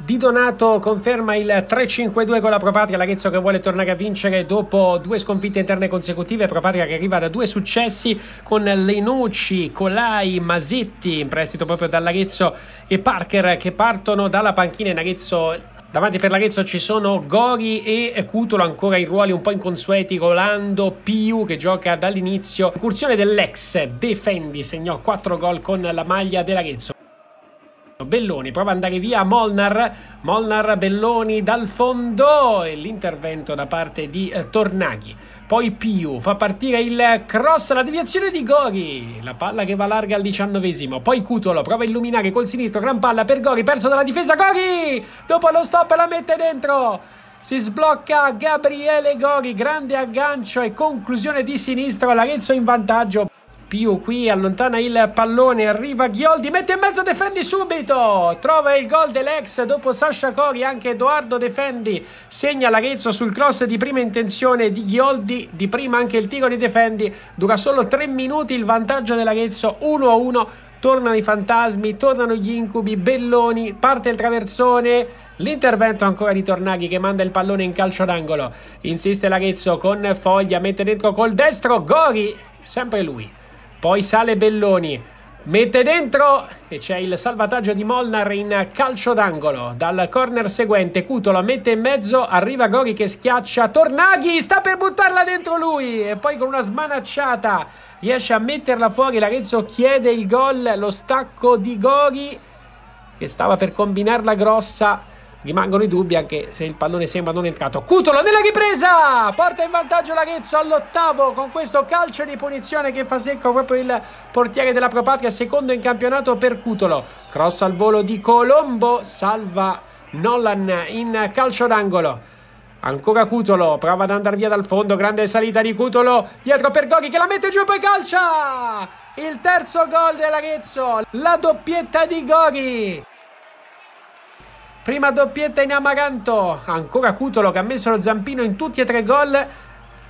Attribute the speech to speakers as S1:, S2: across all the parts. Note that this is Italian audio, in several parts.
S1: Di Donato conferma il 3-5-2 con la Propatria, l'Arezzo che vuole tornare a vincere dopo due sconfitte interne consecutive, Propatria che arriva da due successi con Lenucci, Colai, Masetti in prestito proprio dall'Arezzo e Parker che partono dalla panchina in Arezzo Davanti per l'Arezzo ci sono Gori e Cutolo ancora in ruoli un po' inconsueti, Rolando Piu che gioca dall'inizio. Incursione dell'ex Defendi segnò 4 gol con la maglia dell'Arezzo. Belloni prova ad andare via Molnar, Molnar Belloni dal fondo e l'intervento da parte di eh, Tornaghi. Poi Piu fa partire il cross, la deviazione di Gori, la palla che va larga al diciannovesimo. Poi Cutolo prova a illuminare col sinistro, gran palla per Gori, perso dalla difesa Gori! Dopo lo stop la mette dentro! si sblocca Gabriele Gori, grande aggancio e conclusione di sinistro, l'Arezzo in vantaggio. Più qui allontana il pallone, arriva Ghioldi, mette in mezzo, Defendi subito! Trova il gol dell'ex dopo Sasha Cori, anche Edoardo Defendi segna l'Arezzo sul cross di prima intenzione di Ghioldi, di prima anche il tiro di Defendi dura solo 3 minuti il vantaggio dell'Arezzo 1-1, tornano i fantasmi, tornano gli incubi, Belloni, parte il traversone, l'intervento ancora di Tornaghi che manda il pallone in calcio d'angolo, insiste l'Arezzo con Foglia, mette dentro col destro, Gori, sempre lui. Poi sale Belloni, mette dentro e c'è il salvataggio di Molnar in calcio d'angolo. Dal corner seguente Cutola mette in mezzo, arriva Gori che schiaccia, Tornaghi sta per buttarla dentro lui e poi con una smanacciata riesce a metterla fuori, Larezzo chiede il gol, lo stacco di Gori che stava per combinarla grossa Rimangono i dubbi anche se il pallone sembra non entrato. Cutolo nella ripresa! Porta in vantaggio Laghezzo all'ottavo con questo calcio di punizione che fa secco proprio il portiere della Pro Patria, secondo in campionato per Cutolo. Cross al volo di Colombo, salva Nolan in calcio d'angolo. Ancora Cutolo, prova ad andare via dal fondo, grande salita di Cutolo, dietro per Goghi che la mette giù e poi calcia! Il terzo gol dell'Arezzo, la doppietta di Goghi! Prima doppietta in Amaranto. Ancora Cutolo che ha messo lo zampino in tutti e tre i gol.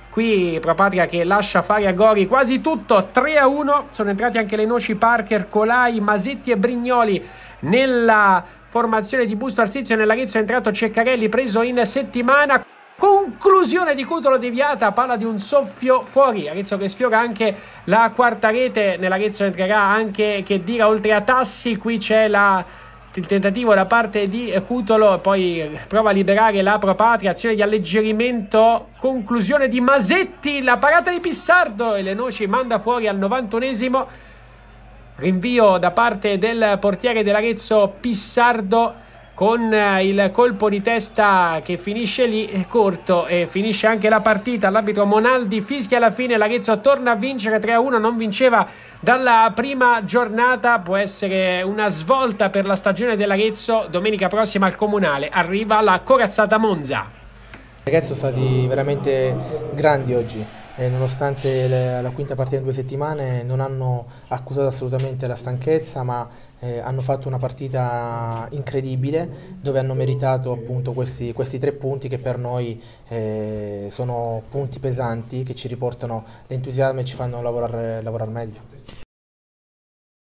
S1: Qui Propatria che lascia fare a Gori quasi tutto, 3 a 1, sono entrati anche le noci Parker, Colai, Masetti e Brignoli nella formazione di Busto Arsizio, nell'Arezzo è entrato Ceccarelli preso in settimana. Conclusione di Cutolo deviata, palla di un soffio fuori, Arezzo che sfiora anche la quarta rete, nell'Arezzo entrerà anche Chedira oltre a Tassi, qui c'è la il tentativo da parte di Cutolo, poi prova a liberare la patria azione di alleggerimento, conclusione di Masetti, la parata di Pissardo e le noci manda fuori al 91esimo, rinvio da parte del portiere dell'Arezzo Pissardo con eh, il colpo di testa che finisce lì corto e finisce anche la partita l'arbitro Monaldi fischia alla fine l'Arezzo torna a vincere 3-1 non vinceva dalla prima giornata può essere una svolta per la stagione dell'Arezzo domenica prossima al Comunale arriva la corazzata Monza
S2: Ragazzi sono stati veramente grandi oggi eh, nonostante le, la quinta partita in due settimane non hanno accusato assolutamente la stanchezza ma eh, hanno fatto una partita incredibile dove hanno meritato appunto questi, questi tre punti che per noi eh, sono punti pesanti che ci riportano l'entusiasmo e ci fanno lavorare, lavorare meglio.